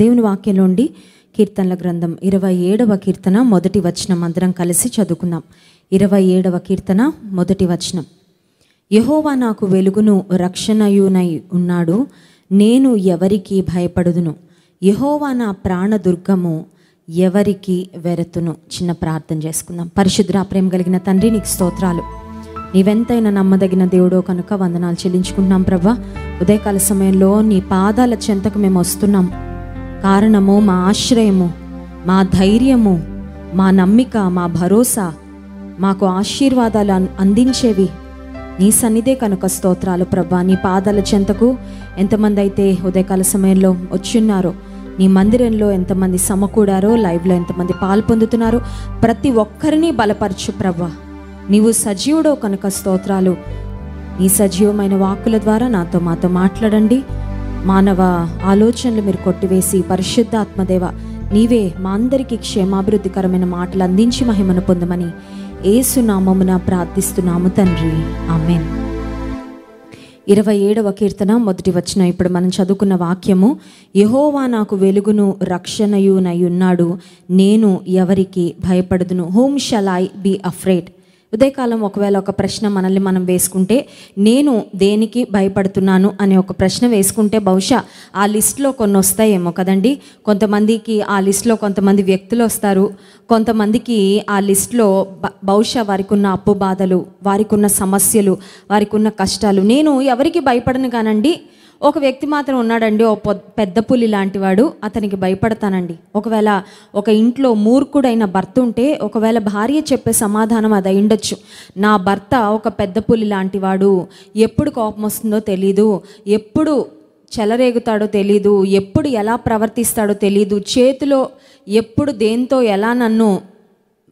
దేవుని ఉండి కీర్తనల గ్రంథం ఇరవై ఏడవ కీర్తన మొదటి వచనం అందరం కలిసి చదువుకుందాం ఇరవై ఏడవ కీర్తన మొదటి వచనం యహోవా నాకు వెలుగును రక్షణయునై ఉన్నాడు నేను ఎవరికి భయపడుదును యహోవా నా ప్రాణదుర్గము ఎవరికి వెరతును చిన్న ప్రార్థన చేసుకుందాం పరిశుద్ర ప్రేమ కలిగిన తండ్రి నీకు స్తోత్రాలు నీవెంతైనా నమ్మదగిన దేవుడో కనుక వందనాలు చెల్లించుకుంటున్నాం ప్రభా ఉదయకాల సమయంలో నీ పాదాల చెంతకు మేము వస్తున్నాం కారణము మా ఆశ్రయము మా ధైర్యము మా నమ్మిక మా భరోసా మాకు ఆశీర్వాదాలు అందించేవి నీ సన్నిధే కనుక స్తోత్రాలు ప్రభా నీ పాదాల చెంతకు ఎంతమంది అయితే ఉదయకాల సమయంలో వచ్చున్నారో నీ మందిరంలో ఎంతమంది సమకూడారో లైవ్లో ఎంతమంది పాల్పొందుతున్నారో ప్రతి ఒక్కరిని బలపరచు ప్రభా నీవు సజీవుడో కనుక స్తోత్రాలు నీ సజీవమైన వాక్కుల ద్వారా నాతో మాతో మాట్లాడండి మానవ ఆలోచనలు మీరు కొట్టివేసి పరిశుద్ధాత్మదేవ నీవే మా అందరికీ క్షేమాభివృద్ధికరమైన మాటలు అందించి మహిమను పొందమని ఏసునామమున ప్రార్థిస్తున్నాము తండ్రి ఆమె ఇరవై ఏడవ కీర్తన మొదటి వచ్చిన ఇప్పుడు మనం చదువుకున్న వాక్యము యహోవా నాకు వెలుగును రక్షణయునై ఉన్నాడు నేను ఎవరికి భయపడదును whom shall I be afraid ఉదయకాలం ఒకవేళ ఒక ప్రశ్న మనల్ని మనం వేసుకుంటే నేను దేనికి భయపడుతున్నాను అనే ఒక ప్రశ్న వేసుకుంటే బహుశా ఆ లిస్ట్లో కొన్ని వస్తాయేమో కదండి కొంతమందికి ఆ లిస్ట్లో కొంతమంది వ్యక్తులు వస్తారు కొంతమందికి ఆ లిస్ట్లో బహుశా వారికి ఉన్న అప్పు బాధలు వారికి ఉన్న సమస్యలు వారికి ఉన్న కష్టాలు నేను ఎవరికి భయపడను కానండి ఒక వ్యక్తి మాత్రం ఉన్నాడండి ఓ పెద్ద పులి లాంటివాడు అతనికి భయపడతానండి ఒకవేళ ఒక ఇంట్లో మూర్ఖుడైన భర్త ఉంటే ఒకవేళ భార్య చెప్పే సమాధానం అది అయిండొచ్చు నా భర్త ఒక పెద్ద పులి లాంటివాడు ఎప్పుడు కోపం వస్తుందో తెలీదు ఎప్పుడు చెలరేగుతాడో తెలీదు ఎప్పుడు ఎలా ప్రవర్తిస్తాడో తెలీదు చేతిలో ఎప్పుడు దేంతో ఎలా నన్ను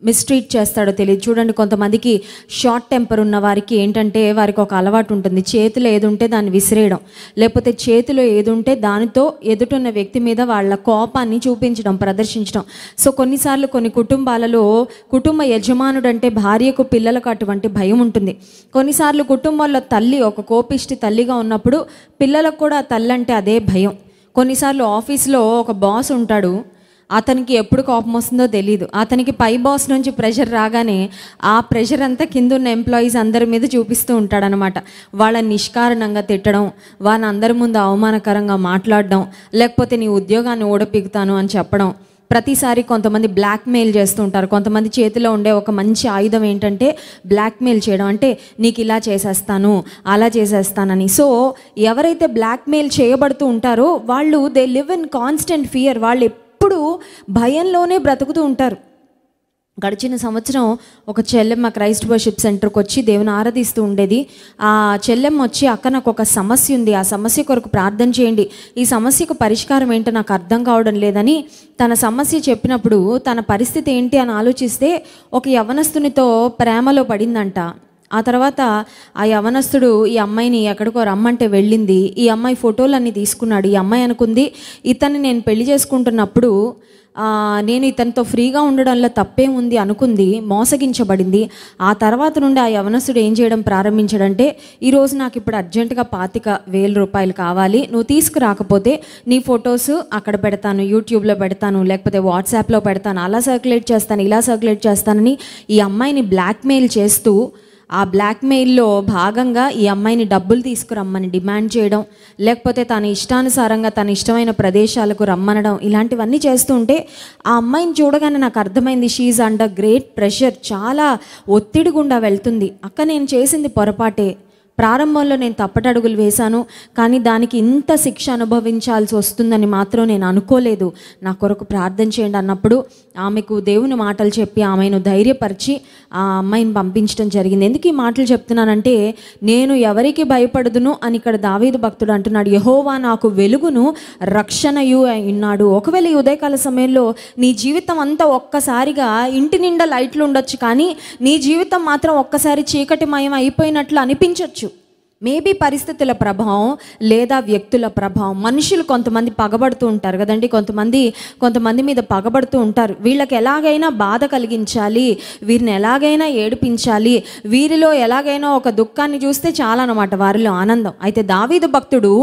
మిస్ట్రీట్ చేస్తాడో తెలియదు చూడండి కొంతమందికి షార్ట్ టెంపర్ ఉన్న వారికి ఏంటంటే వారికి ఒక అలవాటు ఉంటుంది చేతిలో ఏది ఉంటే దాన్ని విసిరేయడం లేకపోతే చేతిలో ఏది ఉంటే దానితో ఎదుటున్న వ్యక్తి మీద వాళ్ళ కోపాన్ని చూపించడం ప్రదర్శించడం సో కొన్నిసార్లు కొన్ని కుటుంబాలలో కుటుంబ యజమానుడు అంటే భార్యకు పిల్లలకు అటువంటి భయం ఉంటుంది కొన్నిసార్లు కుటుంబంలో తల్లి ఒక కోపిష్టి తల్లిగా ఉన్నప్పుడు పిల్లలకు కూడా తల్లి అంటే అదే భయం కొన్నిసార్లు ఆఫీస్లో ఒక బాస్ ఉంటాడు అతనికి ఎప్పుడు కోపం వస్తుందో తెలియదు అతనికి పై బాస్ నుంచి ప్రెషర్ రాగానే ఆ ప్రెషర్ అంతా కింద ఉన్న ఎంప్లాయీస్ అందరి మీద చూపిస్తూ ఉంటాడనమాట వాళ్ళని నిష్కారణంగా తిట్టడం వాళ్ళని అందరి ముందు అవమానకరంగా మాట్లాడడం లేకపోతే నీ ఉద్యోగాన్ని ఓడపిగుతాను అని చెప్పడం ప్రతిసారి కొంతమంది బ్లాక్మెయిల్ చేస్తూ ఉంటారు కొంతమంది చేతిలో ఉండే ఒక మంచి ఆయుధం ఏంటంటే బ్లాక్మెయిల్ చేయడం అంటే నీకు ఇలా చేసేస్తాను అలా చేసేస్తానని సో ఎవరైతే బ్లాక్మెయిల్ చేయబడుతూ ఉంటారో వాళ్ళు they live in constant fear వాళ్ళు ఎప్పుడు భయంలోనే బ్రతుకుతూ ఉంటారు గడిచిన సంవత్సరం ఒక చెల్లెమ్మ క్రైస్ట్ వర్షిప్ సెంటర్కి వచ్చి దేవుని ఆరాధిస్తూ ఉండేది ఆ చెల్లెమ్మ వచ్చి అక్క నాకు ఒక సమస్య ఉంది ఆ సమస్య కొరకు ప్రార్థన చేయండి ఈ సమస్యకు పరిష్కారం ఏంటో నాకు అర్థం కావడం లేదని తన సమస్య చెప్పినప్పుడు తన పరిస్థితి ఏంటి అని ఆలోచిస్తే ఒక యవనస్తునితో ప్రేమలో పడిందంట ఆ తర్వాత ఆ యవనస్తుడు ఈ అమ్మాయిని ఎక్కడికో రమ్మంటే వెళ్ళింది ఈ అమ్మాయి ఫోటోలన్నీ తీసుకున్నాడు ఈ అమ్మాయి అనుకుంది ఇతన్ని నేను పెళ్లి చేసుకుంటున్నప్పుడు నేను ఇతనితో ఫ్రీగా ఉండడంలో తప్పే ఉంది అనుకుంది మోసగించబడింది ఆ తర్వాత నుండి ఆ యవనస్తుడు ఏం చేయడం ప్రారంభించడంటే ఈరోజు నాకు ఇప్పుడు అర్జెంటుగా పాతిక వేల రూపాయలు కావాలి నువ్వు తీసుకురాకపోతే నీ ఫొటోస్ అక్కడ పెడతాను యూట్యూబ్లో పెడతాను లేకపోతే వాట్సాప్లో పెడతాను అలా సర్క్యులేట్ చేస్తాను ఇలా సర్క్యులేట్ చేస్తానని ఈ అమ్మాయిని బ్లాక్మెయిల్ చేస్తూ ఆ బ్లాక్మెయిల్లో భాగంగా ఈ అమ్మాయిని డబ్బులు తీసుకురమ్మని డిమాండ్ చేయడం లేకపోతే తన ఇష్టానుసారంగా తన ఇష్టమైన ప్రదేశాలకు రమ్మనడం ఇలాంటివన్నీ చేస్తుంటే ఆ అమ్మాయిని చూడగానే నాకు అర్థమైంది షీఈ్ అండర్ గ్రేట్ ప్రెషర్ చాలా ఒత్తిడి గుండా వెళ్తుంది అక్క నేను చేసింది పొరపాటే ప్రారంభంలో నేను తప్పటడుగులు వేశాను కానీ దానికి ఇంత శిక్ష అనుభవించాల్సి వస్తుందని మాత్రం నేను అనుకోలేదు నా కొరకు ప్రార్థన చేయండి అన్నప్పుడు ఆమెకు దేవుని మాటలు చెప్పి ఆమెను ధైర్యపరిచి ఆ అమ్మాయిని పంపించడం జరిగింది ఎందుకు ఈ మాటలు చెప్తున్నానంటే నేను ఎవరికి భయపడదును అని ఇక్కడ దావీదు భక్తుడు అంటున్నాడు యహోవా నాకు వెలుగును రక్షణయు ఉన్నాడు ఒకవేళ ఈ ఉదయకాల సమయంలో నీ జీవితం అంతా ఒక్కసారిగా ఇంటి నిండా లైట్లు ఉండొచ్చు కానీ నీ జీవితం మాత్రం ఒక్కసారి చీకటిమయం అయిపోయినట్లు అనిపించవచ్చు మేబీ పరిస్థితుల ప్రభావం లేదా వ్యక్తుల ప్రభావం మనుషులు కొంతమంది పగబడుతూ ఉంటారు కదండి కొంతమంది కొంతమంది మీద పగబడుతూ ఉంటారు వీళ్ళకి ఎలాగైనా బాధ కలిగించాలి వీరిని ఎలాగైనా ఏడిపించాలి వీరిలో ఎలాగైనా ఒక దుఃఖాన్ని చూస్తే చాలా అనమాట వారిలో ఆనందం అయితే దావీదు భక్తుడు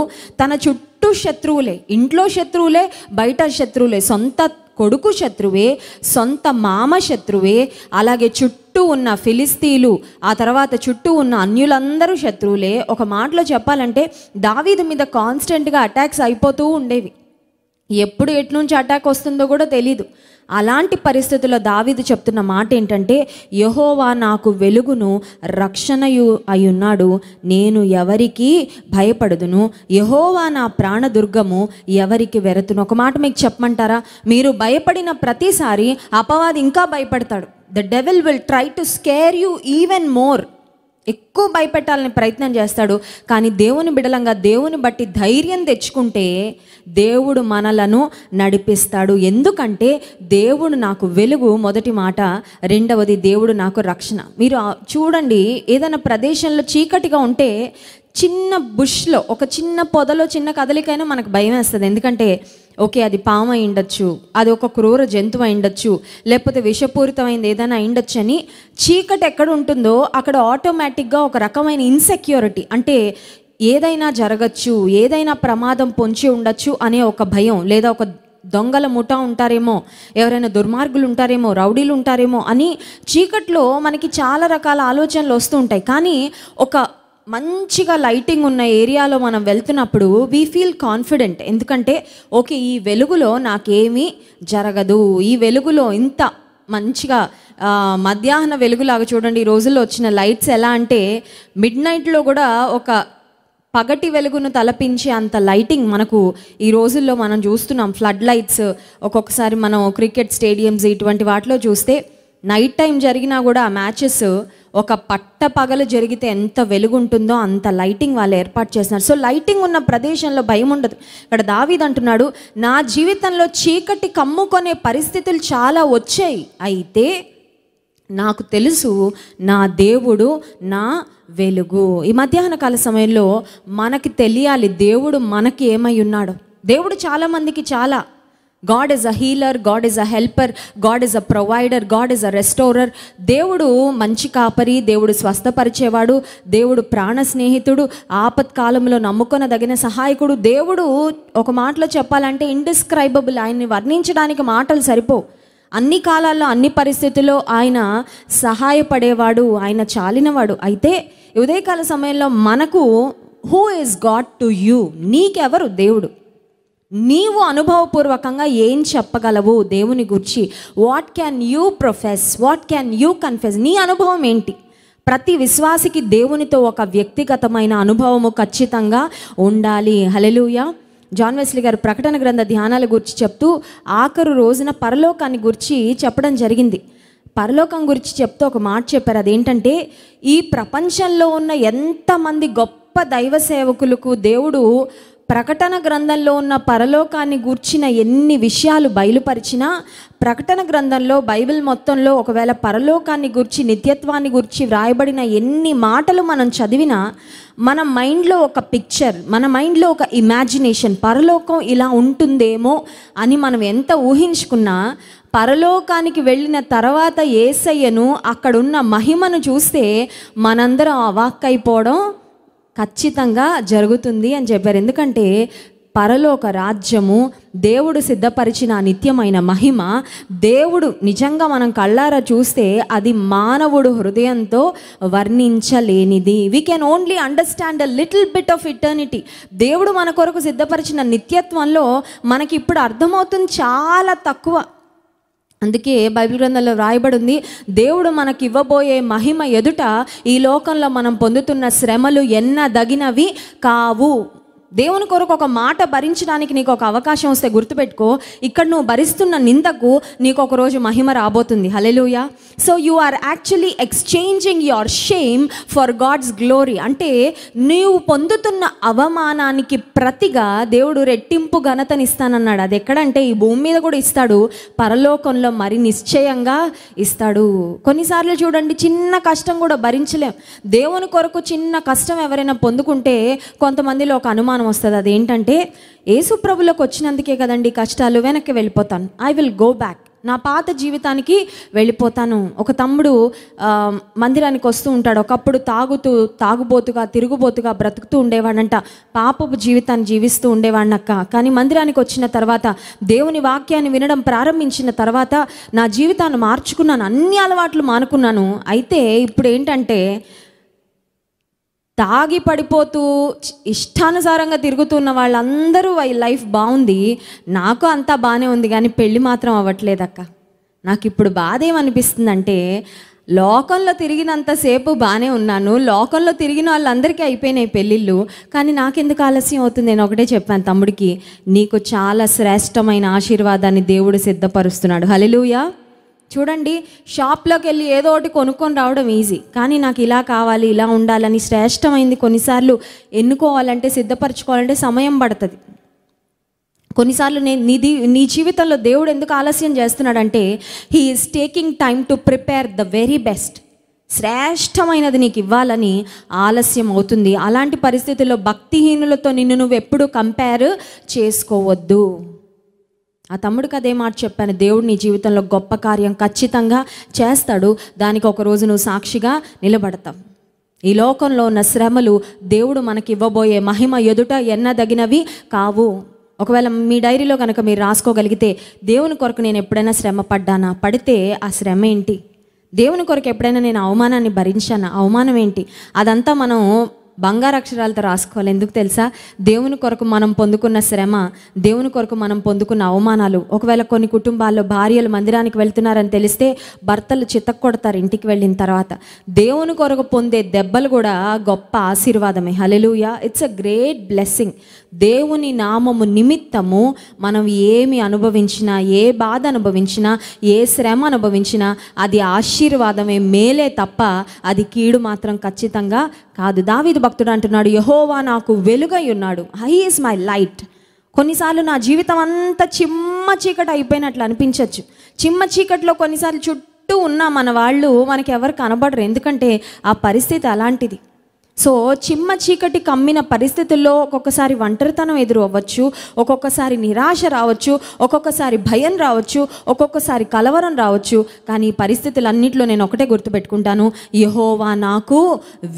తన చుట్టూ శత్రువులే ఇంట్లో శత్రువులే బయట శత్రువులే సొంత కొడుకు శత్రువే సొంత మామ శత్రువే అలాగే చుట్టూ ఉన్న ఫిలిస్తీలు ఆ తర్వాత చుట్టూ ఉన్న అన్యులందరూ శత్రువులే ఒక మాటలో చెప్పాలంటే దావీది మీద కాన్స్టెంట్గా అటాక్స్ అయిపోతూ ఉండేవి ఎప్పుడు ఎట్నుంచి అటాక్ వస్తుందో కూడా తెలీదు అలాంటి పరిస్థితుల్లో దావిది చెప్తున్న మాట ఏంటంటే యహోవా నాకు వెలుగును రక్షణయు అయ్యున్నాడు నేను ఎవరికి భయపడదును యహోవా నా ప్రాణదుర్గము ఎవరికి వెరతును ఒక మాట మీకు చెప్పమంటారా మీరు భయపడిన ప్రతిసారి అపవాది ఇంకా భయపడతాడు the devil will try to scare you even more ఎక్కువ భయపెట్టాలని ప్రయత్నం చేస్తాడు కానీ దేవుని బిడలంగా దేవుని బట్టి ధైర్యం తెచ్చుకుంటే దేవుడు మనలను నడిపిస్తాడు ఎందుకంటే దేవుడు నాకు వెలుగు మొదటి మాట రెండవది దేవుడు నాకు రక్షణ మీరు చూడండి ఏదైనా ప్రదేశంలో చీకటిగా ఉంటే చిన్న బుష్లో ఒక చిన్న పొదలో చిన్న కదలికైనా మనకు భయం వేస్తుంది ఎందుకంటే ఓకే అది పాము అయి ఉండొచ్చు అది ఒక క్రూర జంతువు అయి ఉండొచ్చు లేకపోతే విషపూరితమైంది ఏదైనా అయి ఉండొచ్చు అని చీకటి ఎక్కడ ఉంటుందో అక్కడ ఆటోమేటిక్గా ఒక రకమైన ఇన్సెక్యూరిటీ అంటే ఏదైనా జరగచ్చు ఏదైనా ప్రమాదం పొంచి ఉండొచ్చు అనే ఒక భయం లేదా ఒక దొంగల ముఠా ఉంటారేమో ఎవరైనా దుర్మార్గులు ఉంటారేమో రౌడీలు ఉంటారేమో అని చీకట్లో మనకి చాలా రకాల ఆలోచనలు వస్తూ ఉంటాయి కానీ ఒక మంచిగా లైటింగ్ ఉన్న ఏరియాలో మనం వెళ్తున్నప్పుడు వీ ఫీల్ కాన్ఫిడెంట్ ఎందుకంటే ఓకే ఈ వెలుగులో నాకేమీ జరగదు ఈ వెలుగులో ఇంత మంచిగా మధ్యాహ్న వెలుగులాగా చూడండి ఈ రోజుల్లో వచ్చిన లైట్స్ ఎలా అంటే మిడ్ నైట్లో కూడా ఒక పగటి వెలుగును తలపించే అంత లైటింగ్ మనకు ఈ రోజుల్లో మనం చూస్తున్నాం ఫ్లడ్ లైట్స్ ఒక్కొక్కసారి మనం క్రికెట్ స్టేడియంస్ ఇటువంటి వాటిలో చూస్తే నైట్ టైం జరిగినా కూడా ఆ మ్యాచెస్ ఒక పట్ట పగలు జరిగితే ఎంత వెలుగుంటుందో అంత లైటింగ్ వాళ్ళు ఏర్పాటు చేస్తున్నారు సో లైటింగ్ ఉన్న ప్రదేశంలో భయం ఉండదు ఇక్కడ దావీద్ అంటున్నాడు నా జీవితంలో చీకటి కమ్ముకొనే పరిస్థితులు చాలా వచ్చాయి అయితే నాకు తెలుసు నా దేవుడు నా వెలుగు ఈ మధ్యాహ్న కాల సమయంలో మనకి తెలియాలి దేవుడు మనకి ఏమై ఉన్నాడు దేవుడు చాలామందికి చాలా God is a healer God is a helper God is a provider God is a restorer దేవుడు మంచి కాపరి దేవుడు స్వస్థపరిచేవాడు దేవుడు ప్రాణ స్నేహితుడు ఆపత్కాలంలో నమ్ముకొనదగిన సహాయకుడు దేవుడు ఒక మాటలో చెప్పాలంటే ఇండిస్క్రైబబుల్ ఆయన్ని వర్ణించడానికి మాటలు సరిపో అన్ని కాలాల్లో అన్ని పరిస్థితుల్లో ఆయన సహాయపడేవాడు ఆయన చాలినవాడు అయితే ఉదయకాల సమయంలో మనకు who is God to you నీకెవరు దేవుడు నీవు అనుభవపూర్వకంగా ఏం చెప్పగలవు దేవుని గురించి what can you profess what can you confess నీ అనుభవం ఏంటి ప్రతి విశ్వాసికి దేవునితో ఒక వ్యక్తిగతమైన అనుభవము ఖచ్చితంగా ఉండాలి హలెలుయ జాన్ వెస్లీ గారు ప్రకటన గ్రంథ ధ్యానాల గురించి చెప్తూ ఆఖరు రోజున పరలోకాన్ని గురించి చెప్పడం జరిగింది పరలోకం గురించి చెప్తూ ఒక మాట చెప్పారు అదేంటంటే ఈ ప్రపంచంలో ఉన్న ఎంతమంది గొప్ప దైవ సేవకులకు దేవుడు ప్రకటన గ్రంథంలో ఉన్న పరలోకాన్ని గూర్చిన ఎన్ని విషయాలు బయలుపరిచినా ప్రకటన గ్రంథంలో బైబిల్ మొత్తంలో ఒకవేళ పరలోకాన్ని గూర్చి నిత్యత్వాన్ని గూర్చి వ్రాయబడిన ఎన్ని మాటలు మనం చదివినా మన మైండ్లో ఒక పిక్చర్ మన మైండ్లో ఒక ఇమాజినేషన్ పరలోకం ఇలా ఉంటుందేమో అని మనం ఎంత ఊహించుకున్నా పరలోకానికి వెళ్ళిన తర్వాత ఏసయ్యను అక్కడున్న మహిమను చూస్తే మనందరం అవాక్కైపోవడం ఖచ్చితంగా జరుగుతుంది అని చెప్పారు ఎందుకంటే పరలోక రాజ్యము దేవుడు సిద్ధపరిచిన నిత్యమైన మహిమ దేవుడు నిజంగా మనం కళ్ళారా చూస్తే అది మానవుడు హృదయంతో వర్ణించలేనిది we can only understand a little bit of eternity దేవుడు మన కొరకు సిద్ధపరిచిన నిత్యత్వంలో మనకి ఇప్పుడు అర్థమవుతుంది చాలా తక్కువ అందుకే బైబిల్ గ్రంథంలో వ్రాయబడి ఉంది దేవుడు మనకి ఇవ్వబోయే మహిమ ఎదుట ఈ లోకంలో మనం పొందుతున్న శ్రమలు ఎన్న దగినవి కావు దేవుని కొరకు ఒక మాట భరించడానికి నీకు ఒక అవకాశం వస్తే గుర్తుపెట్టుకో ఇక్కడ నువ్వు భరిస్తున్న నిందకు నీకు ఒక రోజు మహిమ రాబోతుంది hallelujah so you are actually exchanging your shame for God's glory అంటే నీవు పొందుతున్న అవమానానికి ప్రతిగా దేవుడు రెట్టింపు ఘనతనిస్తానన్నాడు అది ఎక్కడంటే ఈ భూమి మీద కూడా ఇస్తాడు పరలోకంలో మరి నిశ్చయంగా ఇస్తాడు కొన్నిసార్లు చూడండి చిన్న కష్టం కూడా భరించలేం దేవుని కొరకు చిన్న కష్టం ఎవరైనా పొందుకుంటే కొంతమందిలో ఒక అనుమానం అనుమానం వస్తుంది అదేంటంటే ఏసు ప్రభులకు వచ్చినందుకే కదండి కష్టాలు వెనక్కి వెళ్ళిపోతాను ఐ విల్ గో బ్యాక్ నా పాత జీవితానికి వెళ్ళిపోతాను ఒక తమ్ముడు మందిరానికి వస్తూ ఉంటాడు ఒకప్పుడు తాగుతూ తాగుబోతుగా తిరుగుబోతుగా బ్రతుకుతూ ఉండేవాడంట పాపపు జీవితాన్ని జీవిస్తూ ఉండేవాడినక్క కానీ మందిరానికి వచ్చిన తర్వాత దేవుని వాక్యాన్ని వినడం ప్రారంభించిన తర్వాత నా జీవితాన్ని మార్చుకున్నాను అన్ని అలవాట్లు మానుకున్నాను అయితే ఇప్పుడు ఏంటంటే తాగి పడిపోతూ ఇష్టానుసారంగా తిరుగుతున్న వాళ్ళందరూ వాళ్ళ లైఫ్ బాగుంది నాకు అంతా బాగానే ఉంది కానీ పెళ్ళి మాత్రం అవ్వట్లేదక్క నాకు ఇప్పుడు బాధ ఏమనిపిస్తుందంటే లోకంలో తిరిగినంతసేపు బాగానే ఉన్నాను లోకంలో తిరిగిన వాళ్ళందరికీ అయిపోయినాయి పెళ్ళిళ్ళు కానీ నాకెందుకు ఆలస్యం అవుతుంది నేను ఒకటే చెప్పాను తమ్ముడికి నీకు చాలా శ్రేష్టమైన ఆశీర్వాదాన్ని దేవుడు సిద్ధపరుస్తున్నాడు హలో చూడండి షాప్లోకి వెళ్ళి ఏదో ఒకటి కొనుక్కొని రావడం ఈజీ కానీ నాకు ఇలా కావాలి ఇలా ఉండాలని శ్రేష్టమైంది కొన్నిసార్లు ఎన్నుకోవాలంటే సిద్ధపరచుకోవాలంటే సమయం పడుతుంది కొన్నిసార్లు నేను నిధి నీ జీవితంలో దేవుడు ఎందుకు ఆలస్యం చేస్తున్నాడంటే he is taking time to prepare the very best శ్రేష్టమైనది నీకు ఇవ్వాలని ఆలస్యం అవుతుంది అలాంటి పరిస్థితుల్లో భక్తిహీనులతో నిన్ను నువ్వు ఎప్పుడు కంపేర్ చేసుకోవద్దు ఆ తమ్ముడికి అదే మాట చెప్పాను దేవుడు నీ జీవితంలో గొప్ప కార్యం ఖచ్చితంగా చేస్తాడు దానికి ఒకరోజు నువ్వు సాక్షిగా నిలబడతావు ఈ లోకంలో ఉన్న శ్రమలు దేవుడు మనకి ఇవ్వబోయే మహిమ ఎదుట ఎన్నదగినవి కావు ఒకవేళ మీ డైరీలో కనుక మీరు రాసుకోగలిగితే దేవుని కొరకు నేను ఎప్పుడైనా శ్రమ పడ్డానా పడితే ఆ శ్రమ ఏంటి దేవుని కొరకు ఎప్పుడైనా నేను అవమానాన్ని భరించాను అవమానం ఏంటి అదంతా మనం బంగారు అక్షరాలతో రాసుకోవాలి ఎందుకు తెలుసా దేవుని కొరకు మనం పొందుకున్న శ్రమ దేవుని కొరకు మనం పొందుకున్న అవమానాలు ఒకవేళ కొన్ని కుటుంబాల్లో భార్యలు మందిరానికి వెళ్తున్నారని తెలిస్తే భర్తలు చిత్తకొడతారు ఇంటికి వెళ్ళిన తర్వాత దేవుని కొరకు పొందే దెబ్బలు కూడా గొప్ప ఆశీర్వాదమే hallelujah it's a great blessing దేవుని నామము నిమిత్తము మనం ఏమి అనుభవించినా ఏ బాధ అనుభవించినా ఏ శ్రమ అనుభవించినా అది ఆశీర్వాదమే మేలే తప్ప అది కీడు మాత్రం ఖచ్చితంగా కాదు దావిది భక్తుడు అంటున్నాడు యహోవా నాకు వెలుగై ఉన్నాడు హై ఈస్ మై లైట్ కొన్నిసార్లు నా జీవితం అంతా చిమ్మ చీకటి అయిపోయినట్లు అనిపించవచ్చు చిమ్మ చీకటిలో కొన్నిసార్లు చుట్టూ ఉన్న మన వాళ్ళు మనకి ఎవరు కనబడరు ఎందుకంటే ఆ పరిస్థితి అలాంటిది సో చిమ్మ చీకటి కమ్మిన పరిస్థితుల్లో ఒక్కొక్కసారి ఒంటరితనం ఎదురు అవ్వచ్చు ఒక్కొక్కసారి నిరాశ రావచ్చు ఒక్కొక్కసారి భయం రావచ్చు ఒక్కొక్కసారి కలవరం రావచ్చు కానీ ఈ పరిస్థితులన్నింటిలో నేను ఒకటే గుర్తుపెట్టుకుంటాను యహోవా నాకు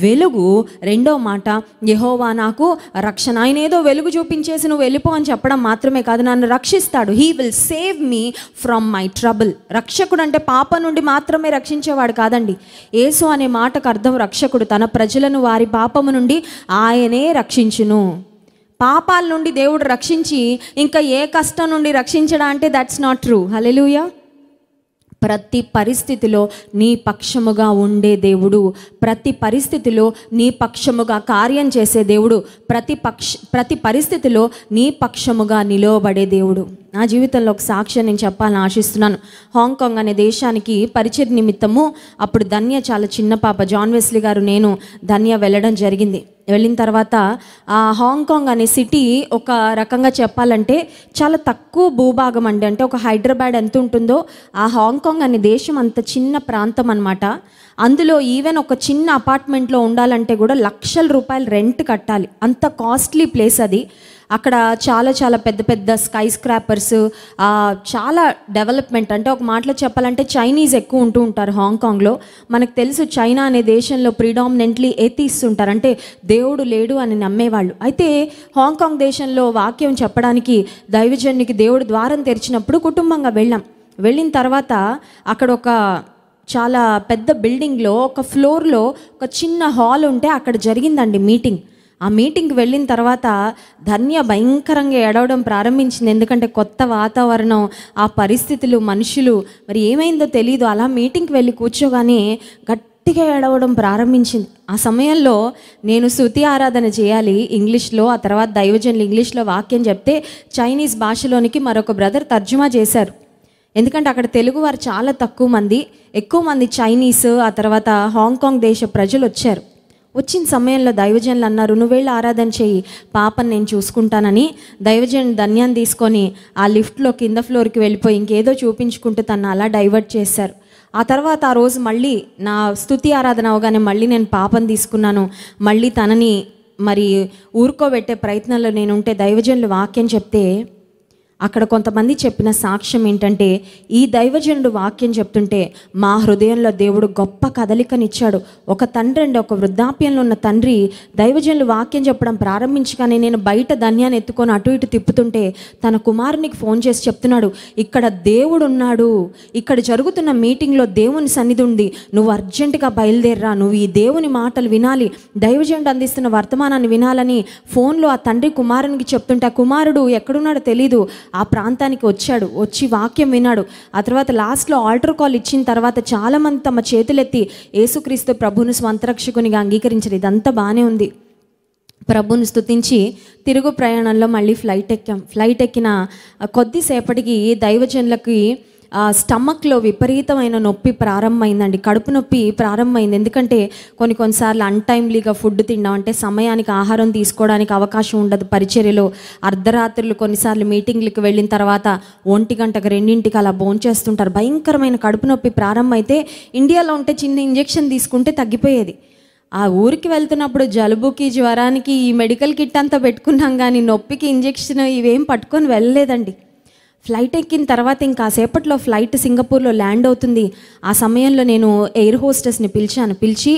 వెలుగు రెండో మాట యహోవా నాకు రక్షణ ఆయన ఏదో వెలుగు చూపించేసి నువ్వు వెళ్ళిపో అని చెప్పడం మాత్రమే కాదు నన్ను రక్షిస్తాడు he will save me from my trouble రక్షకుడు అంటే పాప నుండి మాత్రమే రక్షించేవాడు కాదండి యేసు అనే మాటకు అర్థం రక్షకుడు తన ప్రజలను వారి పాపము నుండి ఆయనే రక్షించును పాపాల నుండి దేవుడు రక్షించి ఇంకా ఏ కష్టం నుండి రక్షించడా అంటే దట్స్ నాట్ ట్రూ హలెలుయా ప్రతి పరిస్థితిలో నీ పక్షముగా ఉండే దేవుడు ప్రతి పరిస్థితిలో నీ పక్షముగా కార్యం చేసే దేవుడు ప్రతి పక్ష ప్రతి పరిస్థితిలో నీ పక్షముగా నిలవబడే దేవుడు నా జీవితంలో ఒక సాక్ష్యం నేను చెప్పాలని ఆశిస్తున్నాను హాంకాంగ్ అనే దేశానికి పరిచయ నిమిత్తము అప్పుడు ధన్య చాలా చిన్న పాప జాన్ వెస్లీ గారు నేను ధన్య వెళ్ళడం జరిగింది వెళ్ళిన తర్వాత ఆ హాంకాంగ్ అనే సిటీ ఒక రకంగా చెప్పాలంటే చాలా తక్కువ భూభాగం అండి అంటే ఒక హైదరాబాద్ ఎంత ఉంటుందో ఆ హాంకాంగ్ అనే దేశం అంత చిన్న ప్రాంతం అనమాట అందులో ఈవెన్ ఒక చిన్న అపార్ట్మెంట్లో ఉండాలంటే కూడా లక్షల రూపాయలు రెంట్ కట్టాలి అంత కాస్ట్లీ ప్లేస్ అది అక్కడ చాలా చాలా పెద్ద పెద్ద స్కై స్క్రాపర్స్ చాలా డెవలప్మెంట్ అంటే ఒక మాటలో చెప్పాలంటే చైనీస్ ఎక్కువ ఉంటూ ఉంటారు హాంకాంగ్లో మనకు తెలుసు చైనా అనే దేశంలో ప్రిడామినెంట్లీ ఉంటారు అంటే దేవుడు లేడు అని నమ్మేవాళ్ళు అయితే హాంకాంగ్ దేశంలో వాక్యం చెప్పడానికి దైవజన్యకి దేవుడు ద్వారం తెరిచినప్పుడు కుటుంబంగా వెళ్ళాం వెళ్ళిన తర్వాత అక్కడ ఒక చాలా పెద్ద బిల్డింగ్లో ఒక ఫ్లోర్లో ఒక చిన్న హాల్ ఉంటే అక్కడ జరిగిందండి మీటింగ్ ఆ మీటింగ్కి వెళ్ళిన తర్వాత ధన్య భయంకరంగా ఏడవడం ప్రారంభించింది ఎందుకంటే కొత్త వాతావరణం ఆ పరిస్థితులు మనుషులు మరి ఏమైందో తెలియదు అలా మీటింగ్కి వెళ్ళి కూర్చోగానే గట్టిగా ఏడవడం ప్రారంభించింది ఆ సమయంలో నేను శృతి ఆరాధన చేయాలి ఇంగ్లీష్లో ఆ తర్వాత దైవజనులు ఇంగ్లీష్లో వాక్యం చెప్తే చైనీస్ భాషలోనికి మరొక బ్రదర్ తర్జుమా చేశారు ఎందుకంటే అక్కడ తెలుగు వారు చాలా తక్కువ మంది ఎక్కువ మంది చైనీస్ ఆ తర్వాత హాంకాంగ్ దేశ ప్రజలు వచ్చారు వచ్చిన సమయంలో దైవజనులు అన్నారు నువ్వేళ్ళు ఆరాధన చేయి పాపను నేను చూసుకుంటానని దైవజనుడు ధన్యాన్ని తీసుకొని ఆ లిఫ్ట్లో కింద ఫ్లోర్కి వెళ్ళిపోయి ఇంకేదో చూపించుకుంటూ తను అలా డైవర్ట్ చేశారు ఆ తర్వాత ఆ రోజు మళ్ళీ నా స్థుతి ఆరాధన అవగానే మళ్ళీ నేను పాపను తీసుకున్నాను మళ్ళీ తనని మరి ఊరుకోబెట్టే ప్రయత్నంలో నేను ఉంటే దైవజనులు వాక్యం చెప్తే అక్కడ కొంతమంది చెప్పిన సాక్ష్యం ఏంటంటే ఈ దైవజనుడు వాక్యం చెప్తుంటే మా హృదయంలో దేవుడు గొప్ప కదలికనిచ్చాడు ఒక తండ్రి అండి ఒక వృద్ధాప్యంలో ఉన్న తండ్రి దైవజనులు వాక్యం చెప్పడం ప్రారంభించగానే నేను బయట ధన్యాన్ని ఎత్తుకొని అటు ఇటు తిప్పుతుంటే తన కుమారునికి ఫోన్ చేసి చెప్తున్నాడు ఇక్కడ దేవుడు ఉన్నాడు ఇక్కడ జరుగుతున్న మీటింగ్లో దేవుని సన్నిధి ఉంది నువ్వు అర్జెంటుగా బయలుదేర్రా నువ్వు ఈ దేవుని మాటలు వినాలి దైవజనుడు అందిస్తున్న వర్తమానాన్ని వినాలని ఫోన్లో ఆ తండ్రి కుమారునికి చెప్తుంటే ఆ కుమారుడు ఎక్కడున్నాడో తెలీదు ఆ ప్రాంతానికి వచ్చాడు వచ్చి వాక్యం విన్నాడు ఆ తర్వాత లాస్ట్లో ఆల్టర్ కాల్ ఇచ్చిన తర్వాత చాలామంది తమ చేతులెత్తి యేసుక్రీస్తు ప్రభును స్వంతరక్షకునిగా అంగీకరించారు ఇదంతా బాగానే ఉంది ప్రభుని స్థుతించి తిరుగు ప్రయాణంలో మళ్ళీ ఫ్లైట్ ఎక్కాం ఫ్లైట్ ఎక్కిన కొద్దిసేపటికి దైవజనులకి స్టమక్లో విపరీతమైన నొప్పి ప్రారంభమైందండి కడుపు నొప్పి ప్రారంభమైంది ఎందుకంటే కొన్ని కొన్నిసార్లు అన్టైమ్లీగా ఫుడ్ తిన్నాం అంటే సమయానికి ఆహారం తీసుకోవడానికి అవకాశం ఉండదు పరిచర్యలో అర్ధరాత్రులు కొన్నిసార్లు మీటింగ్లకు వెళ్ళిన తర్వాత ఒంటి గంటకు రెండింటికి అలా భోంచేస్తుంటారు భయంకరమైన కడుపు నొప్పి ప్రారంభమైతే ఇండియాలో ఉంటే చిన్న ఇంజెక్షన్ తీసుకుంటే తగ్గిపోయేది ఆ ఊరికి వెళ్తున్నప్పుడు జలుబుకి జ్వరానికి ఈ మెడికల్ కిట్ అంతా పెట్టుకున్నాం కానీ నొప్పికి ఇంజెక్షన్ ఇవేం పట్టుకొని వెళ్ళలేదండి ఫ్లైట్ ఎక్కిన తర్వాత ఇంకాసేపట్లో ఫ్లైట్ సింగపూర్లో ల్యాండ్ అవుతుంది ఆ సమయంలో నేను ఎయిర్ హోస్టెస్ని పిలిచాను పిలిచి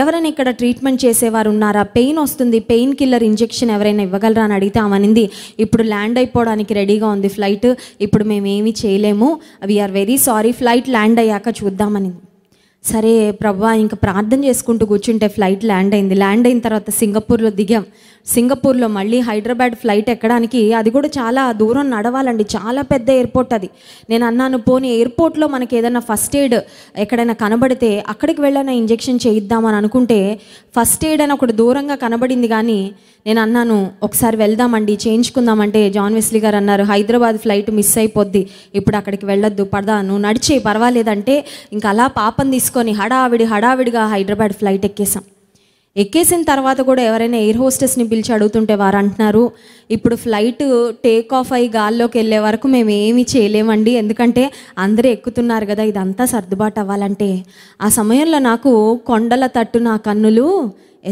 ఎవరైనా ఇక్కడ ట్రీట్మెంట్ చేసేవారు ఉన్నారా పెయిన్ వస్తుంది పెయిన్ కిల్లర్ ఇంజెక్షన్ ఎవరైనా ఇవ్వగలరా అని అడిగితే ఆమెనింది ఇప్పుడు ల్యాండ్ అయిపోవడానికి రెడీగా ఉంది ఫ్లైట్ ఇప్పుడు మేము ఏమీ చేయలేము we are very sorry flight land అయ్యాక చూద్దామని సరే ప్రభా ఇంకా ప్రార్థన చేసుకుంటూ కూర్చుంటే ఫ్లైట్ ల్యాండ్ అయింది ల్యాండ్ అయిన తర్వాత సింగపూర్లో దిగాం సింగపూర్లో మళ్ళీ హైదరాబాద్ ఫ్లైట్ ఎక్కడానికి అది కూడా చాలా దూరం నడవాలండి చాలా పెద్ద ఎయిర్పోర్ట్ అది నేను అన్నాను పోనీ ఎయిర్పోర్ట్లో మనకి ఏదైనా ఫస్ట్ ఎయిడ్ ఎక్కడైనా కనబడితే అక్కడికి వెళ్ళైనా ఇంజెక్షన్ చేయిద్దామని అనుకుంటే ఫస్ట్ ఎయిడ్ అని ఒకటి దూరంగా కనబడింది కానీ నేను అన్నాను ఒకసారి వెళ్దామండి చేయించుకుందామంటే జాన్ వెస్లీ గారు అన్నారు హైదరాబాద్ ఫ్లైట్ మిస్ అయిపోద్ది ఇప్పుడు అక్కడికి వెళ్ళొద్దు పడదా నువ్వు నడిచే పర్వాలేదంటే ఇంకా అలా పాపం తీసుకొని హడావిడి హడావిడిగా హైదరాబాద్ ఫ్లైట్ ఎక్కేసాం ఎక్కేసిన తర్వాత కూడా ఎవరైనా ఎయిర్ హోస్టెస్ని పిలిచి అడుగుతుంటే వారు అంటున్నారు ఇప్పుడు ఫ్లైట్ టేక్ ఆఫ్ అయ్యి గాల్లోకి వెళ్ళే వరకు మేము ఏమీ చేయలేమండి ఎందుకంటే అందరూ ఎక్కుతున్నారు కదా ఇదంతా సర్దుబాటు అవ్వాలంటే ఆ సమయంలో నాకు కొండల తట్టు నా కన్నులు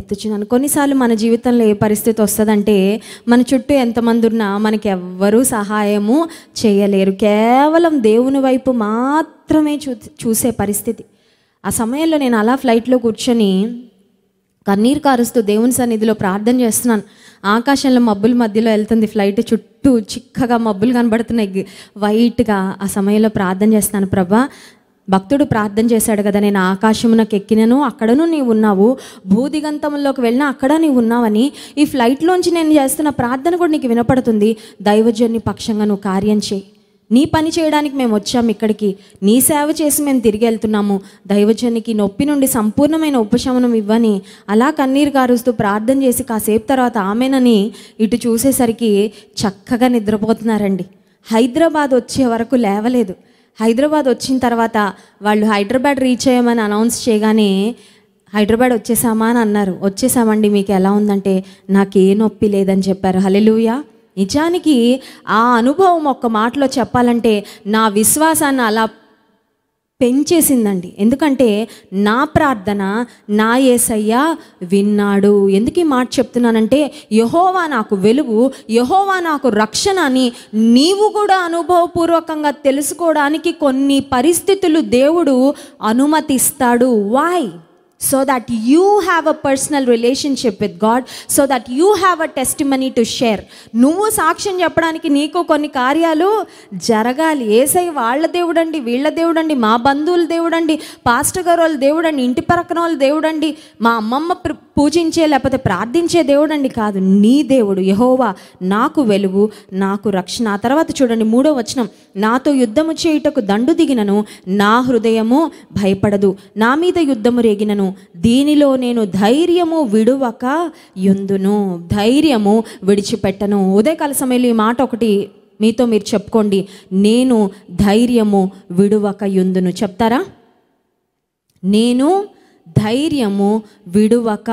ఎత్తుచున్నాను కొన్నిసార్లు మన జీవితంలో ఏ పరిస్థితి వస్తుందంటే మన చుట్టూ ఎంతమంది ఉన్నా మనకి ఎవ్వరూ సహాయము చేయలేరు కేవలం దేవుని వైపు మాత్రమే చూ చూసే పరిస్థితి ఆ సమయంలో నేను అలా ఫ్లైట్లో కూర్చొని కన్నీరు కారుస్తూ దేవుని సన్నిధిలో ప్రార్థన చేస్తున్నాను ఆకాశంలో మబ్బుల మధ్యలో వెళ్తుంది ఫ్లైట్ చుట్టూ చిక్కగా మబ్బులు కనబడుతున్నాయి వైట్గా ఆ సమయంలో ప్రార్థన చేస్తున్నాను ప్రభా భక్తుడు ప్రార్థన చేశాడు కదా నేను ఆకాశమునకు ఎక్కినను అక్కడను నీవు ఉన్నావు భూదిగంతంలోకి వెళ్ళినా అక్కడ నీవు ఉన్నావని ఈ ఫ్లైట్లోంచి నేను చేస్తున్న ప్రార్థన కూడా నీకు వినపడుతుంది దైవజన్ని పక్షంగా నువ్వు కార్యం చేయి నీ పని చేయడానికి మేము వచ్చాము ఇక్కడికి నీ సేవ చేసి మేము తిరిగి వెళ్తున్నాము దైవజనికి నొప్పి నుండి సంపూర్ణమైన ఉపశమనం ఇవ్వని అలా కన్నీరు కారుస్తూ ప్రార్థన చేసి కాసేపు తర్వాత ఆమెనని ఇటు చూసేసరికి చక్కగా నిద్రపోతున్నారండి హైదరాబాద్ వచ్చే వరకు లేవలేదు హైదరాబాద్ వచ్చిన తర్వాత వాళ్ళు హైదరాబాద్ రీచ్ అయ్యామని అనౌన్స్ చేయగానే హైదరాబాద్ వచ్చేసామా అని అన్నారు వచ్చేసామండి మీకు ఎలా ఉందంటే నాకే నొప్పి లేదని చెప్పారు హలెలుయా నిజానికి ఆ అనుభవం ఒక్క మాటలో చెప్పాలంటే నా విశ్వాసాన్ని అలా పెంచేసిందండి ఎందుకంటే నా ప్రార్థన నా ఏసయ్య విన్నాడు ఎందుకు ఈ మాట చెప్తున్నానంటే యహోవా నాకు వెలుగు యహోవా నాకు రక్షణ అని నీవు కూడా అనుభవపూర్వకంగా తెలుసుకోవడానికి కొన్ని పరిస్థితులు దేవుడు అనుమతిస్తాడు why so that you have a personal relationship with God so that you have a testimony to share నువ్వు సాక్ష్యం చెప్పడానికి నీకు కొన్ని కార్యాలు జరగాలి ఏసై వాళ్ళ దేవుడండి వీళ్ళ దేవుడండి మా బంధువుల దేవుడండి పాస్టర్ గారు వాళ్ళ దేవుడండి ఇంటి పరకన వాళ్ళ దేవుడండి మా అమ్మమ్మ పూజించే లేకపోతే ప్రార్థించే దేవుడండి కాదు నీ దేవుడు యహోవా నాకు వెలుగు నాకు రక్షణ ఆ తర్వాత చూడండి మూడో వచనం నాతో యుద్ధము చేయుటకు దండు దిగినను నా హృదయము భయపడదు నా మీద యుద్ధము రేగినను దీనిలో నేను ధైర్యము విడువక యుందును ధైర్యము విడిచిపెట్టను ఉదయకాల సమయంలో ఈ మాట ఒకటి మీతో మీరు చెప్పుకోండి నేను ధైర్యము విడువక యుందును చెప్తారా నేను ధైర్యము విడువక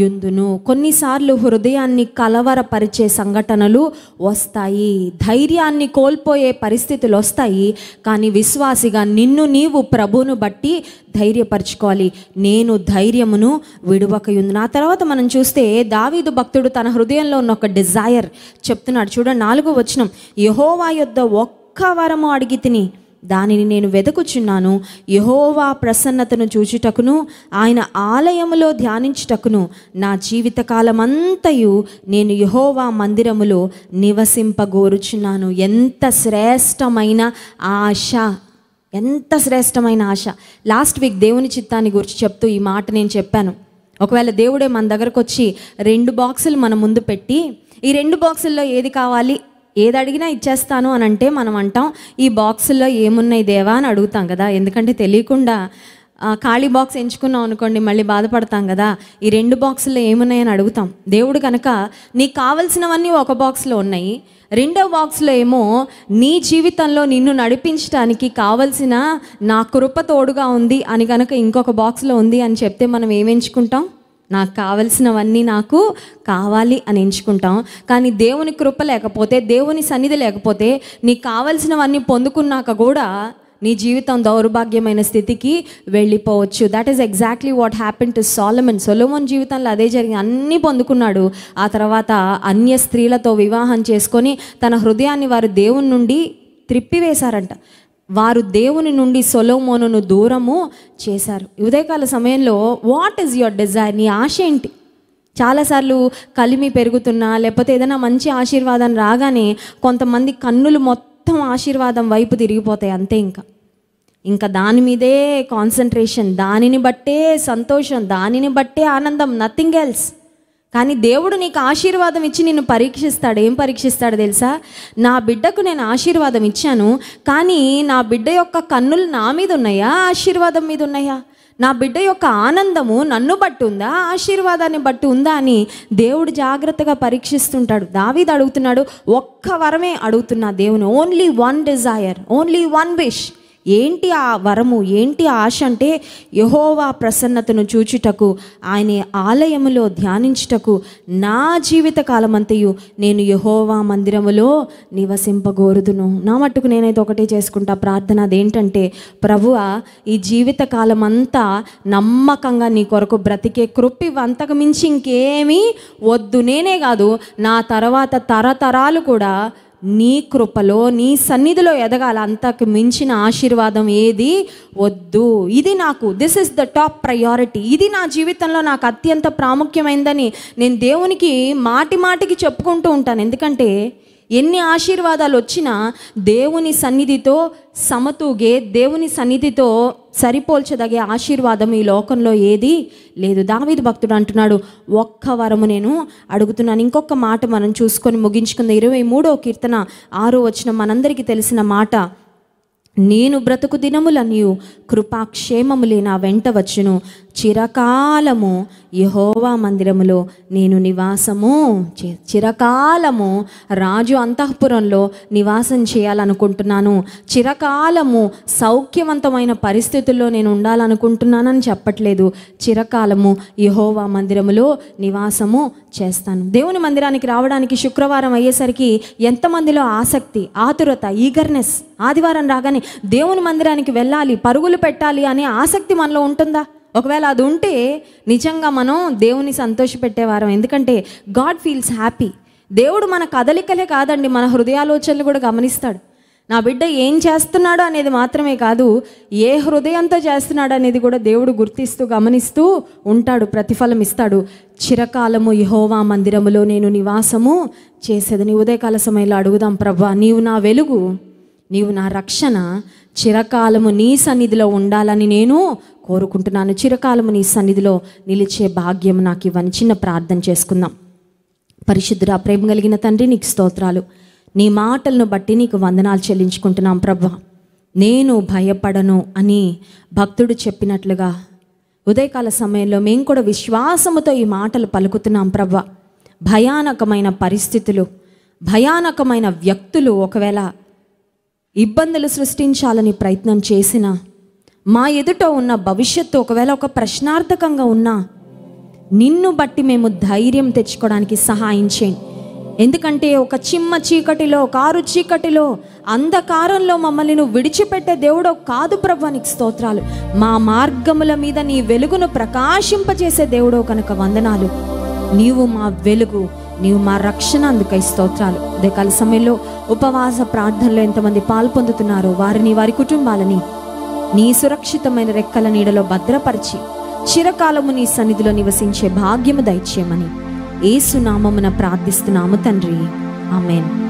యుందును కొన్నిసార్లు హృదయాన్ని కలవరపరిచే సంఘటనలు వస్తాయి ధైర్యాన్ని కోల్పోయే పరిస్థితులు వస్తాయి కానీ విశ్వాసిగా నిన్ను నీవు ప్రభును బట్టి ధైర్యపరచుకోవాలి నేను ధైర్యమును విడువక యుందును ఆ తర్వాత మనం చూస్తే దావీదు భక్తుడు తన హృదయంలో ఉన్న ఒక డిజైర్ చెప్తున్నాడు చూడండి నాలుగో వచనం యహోవా యొద్ ఒక్క వరము అడిగి తిని దానిని నేను వెదకుచున్నాను యహోవా ప్రసన్నతను చూచుటకును ఆయన ఆలయములో ధ్యానించుటకును నా జీవితకాలమంతయు నేను యహోవా మందిరములో నివసింపగోరుచున్నాను ఎంత శ్రేష్టమైన ఆశ ఎంత శ్రేష్టమైన ఆశ లాస్ట్ వీక్ దేవుని చిత్తాన్ని గురించి చెప్తూ ఈ మాట నేను చెప్పాను ఒకవేళ దేవుడే మన దగ్గరకు వచ్చి రెండు బాక్సులు మన ముందు పెట్టి ఈ రెండు బాక్సుల్లో ఏది కావాలి ఏది అడిగినా ఇచ్చేస్తాను అని అంటే మనం అంటాం ఈ బాక్సుల్లో ఏమున్నాయి దేవా అని అడుగుతాం కదా ఎందుకంటే తెలియకుండా ఖాళీ బాక్స్ ఎంచుకున్నాం అనుకోండి మళ్ళీ బాధపడతాం కదా ఈ రెండు బాక్సుల్లో ఏమున్నాయని అడుగుతాం దేవుడు కనుక నీకు కావలసినవన్నీ ఒక బాక్స్లో ఉన్నాయి రెండో బాక్స్లో ఏమో నీ జీవితంలో నిన్ను నడిపించడానికి కావలసిన నా కృప తోడుగా ఉంది అని కనుక ఇంకొక బాక్స్లో ఉంది అని చెప్తే మనం ఏం ఎంచుకుంటాం నాకు కావలసినవన్నీ నాకు కావాలి అని ఎంచుకుంటాం కానీ దేవుని కృప లేకపోతే దేవుని సన్నిధి లేకపోతే నీకు కావలసినవన్నీ పొందుకున్నాక కూడా నీ జీవితం దౌర్భాగ్యమైన స్థితికి వెళ్ళిపోవచ్చు that is exactly what happen to Solomon Solomon జీవితంలో అదే జరిగి అన్నీ పొందుకున్నాడు ఆ తర్వాత అన్య స్త్రీలతో వివాహం చేసుకొని తన హృదయాన్ని వారు దేవుని నుండి త్రిప్పివేశారంట వారు దేవుని నుండి సొలోమోనును దూరము చేశారు ఉదయకాల సమయంలో వాట్ ఈజ్ యువర్ డిజైర్ నీ ఆశ ఏంటి చాలాసార్లు కలిమి పెరుగుతున్నా లేకపోతే ఏదైనా మంచి ఆశీర్వాదం రాగానే కొంతమంది కన్నులు మొత్తం ఆశీర్వాదం వైపు తిరిగిపోతాయి అంతే ఇంకా ఇంకా దాని మీదే కాన్సన్ట్రేషన్ దానిని బట్టే సంతోషం దానిని బట్టే ఆనందం నథింగ్ ఎల్స్ కానీ దేవుడు నీకు ఆశీర్వాదం ఇచ్చి నిన్ను పరీక్షిస్తాడు ఏం పరీక్షిస్తాడు తెలుసా నా బిడ్డకు నేను ఆశీర్వాదం ఇచ్చాను కానీ నా బిడ్డ యొక్క కన్నులు నా మీద ఉన్నాయా ఆశీర్వాదం మీద ఉన్నాయా నా బిడ్డ యొక్క ఆనందము నన్ను బట్టి ఉందా ఆశీర్వాదాన్ని బట్టి ఉందా అని దేవుడు జాగ్రత్తగా పరీక్షిస్తుంటాడు దావీది అడుగుతున్నాడు ఒక్క వరమే అడుగుతున్నా దేవుని only one desire only one wish ఏంటి ఆ వరము ఏంటి ఆశ అంటే యహోవా ప్రసన్నతను చూచుటకు ఆయన ఆలయములో ధ్యానించుటకు నా జీవిత కాలమంతయు నేను యహోవా మందిరములో నివసింపగోరుదును నా మట్టుకు నేనైతే ఒకటే చేసుకుంటా ప్రార్థన అదేంటంటే ప్రభువ ఈ జీవిత కాలమంతా నమ్మకంగా నీ కొరకు బ్రతికే కృపి అంతకు మించి ఇంకేమీ వద్దు నేనే కాదు నా తర్వాత తరతరాలు కూడా నీ కృపలో నీ సన్నిధిలో ఎదగాల అంతకు మించిన ఆశీర్వాదం ఏది వద్దు ఇది నాకు this is the top priority ఇది నా జీవితంలో నాకు అత్యంత ప్రాముఖ్యమైందని నేను దేవునికి మాటి మాటికి చెప్పుకుంటూ ఉంటాను ఎందుకంటే ఎన్ని ఆశీర్వాదాలు వచ్చినా దేవుని సన్నిధితో సమతూగే దేవుని సన్నిధితో సరిపోల్చదగే ఆశీర్వాదం ఈ లోకంలో ఏది లేదు దావీదు భక్తుడు అంటున్నాడు ఒక్క వరము నేను అడుగుతున్నాను ఇంకొక మాట మనం చూసుకొని ముగించుకుంది ఇరవై మూడో కీర్తన ఆరో వచ్చిన మనందరికీ తెలిసిన మాట నేను బ్రతుకు దినముల నీవు కృపాక్షేమములే నా వెంట వచ్చును చిరకాలము యహోవా మందిరములో నేను నివాసము చిరకాలము రాజు అంతఃపురంలో నివాసం చేయాలనుకుంటున్నాను చిరకాలము సౌఖ్యవంతమైన పరిస్థితుల్లో నేను ఉండాలనుకుంటున్నానని చెప్పట్లేదు చిరకాలము యహోవా మందిరములో నివాసము చేస్తాను దేవుని మందిరానికి రావడానికి శుక్రవారం అయ్యేసరికి ఎంతమందిలో ఆసక్తి ఆతురత ఈగర్నెస్ ఆదివారం రాగానే దేవుని మందిరానికి వెళ్ళాలి పరుగులు పెట్టాలి అనే ఆసక్తి మనలో ఉంటుందా ఒకవేళ అది ఉంటే నిజంగా మనం దేవుని సంతోషపెట్టేవారం ఎందుకంటే గాడ్ ఫీల్స్ హ్యాపీ దేవుడు మన కదలికలే కాదండి మన హృదయాలోచనలు కూడా గమనిస్తాడు నా బిడ్డ ఏం చేస్తున్నాడు అనేది మాత్రమే కాదు ఏ హృదయంతో చేస్తున్నాడు అనేది కూడా దేవుడు గుర్తిస్తూ గమనిస్తూ ఉంటాడు ప్రతిఫలం ఇస్తాడు చిరకాలము యహోవా మందిరములో నేను నివాసము చేసేది నీ ఉదయకాల సమయంలో అడుగుదాం ప్రభా నీవు నా వెలుగు నీవు నా రక్షణ చిరకాలము నీ సన్నిధిలో ఉండాలని నేను కోరుకుంటున్నాను చిరకాలము నీ సన్నిధిలో నిలిచే భాగ్యం నాకు ఇవ్వని చిన్న ప్రార్థన చేసుకుందాం పరిశుద్ధురా ప్రేమ కలిగిన తండ్రి నీకు స్తోత్రాలు నీ మాటలను బట్టి నీకు వందనాలు చెల్లించుకుంటున్నాం ప్రభ నేను భయపడను అని భక్తుడు చెప్పినట్లుగా ఉదయకాల సమయంలో మేము కూడా విశ్వాసముతో ఈ మాటలు పలుకుతున్నాం ప్రభ భయానకమైన పరిస్థితులు భయానకమైన వ్యక్తులు ఒకవేళ ఇబ్బందులు సృష్టించాలని ప్రయత్నం చేసినా మా ఎదుట ఉన్న భవిష్యత్తు ఒకవేళ ఒక ప్రశ్నార్థకంగా ఉన్నా నిన్ను బట్టి మేము ధైర్యం తెచ్చుకోవడానికి సహాయం చేయండి ఎందుకంటే ఒక చిమ్మ చీకటిలో కారు చీకటిలో అంధకారంలో మమ్మల్ని నువ్వు విడిచిపెట్టే దేవుడో కాదు ప్రభు స్తోత్రాలు మా మార్గముల మీద నీ వెలుగును ప్రకాశింపజేసే దేవుడో కనుక వందనాలు నీవు మా వెలుగు నీవు మా రక్షణ అందుకై స్తోత్రాలు కాల సమయంలో ఉపవాస ప్రార్థనలో ఎంతమంది పాల్పొందుతున్నారో వారిని వారి కుటుంబాలని నీ సురక్షితమైన రెక్కల నీడలో భద్రపరిచి చిరకాలము నీ సన్నిధిలో నివసించే భాగ్యము దయచేయమని ఏసునామమున ప్రార్థిస్తున్నాము తండ్రి ఆమెను